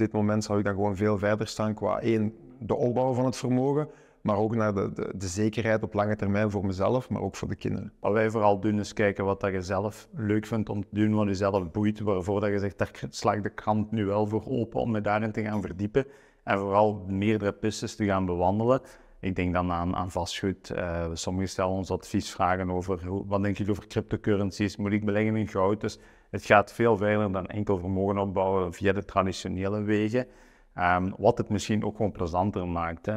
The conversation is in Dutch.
op dit moment zou ik dan gewoon veel verder staan qua één, de opbouw van het vermogen, maar ook naar de, de, de, zekerheid op lange termijn voor mezelf, maar ook voor de kinderen. Wat wij vooral doen is kijken wat dat je zelf leuk vindt om te doen, wat je zelf boeit, waarvoor dat je zegt, daar slaag de krant nu wel voor open om me daarin te gaan verdiepen. En vooral meerdere pistes te gaan bewandelen. Ik denk dan aan, aan vastgoed. Uh, sommigen stellen ons adviesvragen over wat denk je over cryptocurrencies? Moet ik beleggen in goud? Dus het gaat veel verder dan enkel vermogen opbouwen via de traditionele wegen. Ehm, wat het misschien ook gewoon plezanter maakt.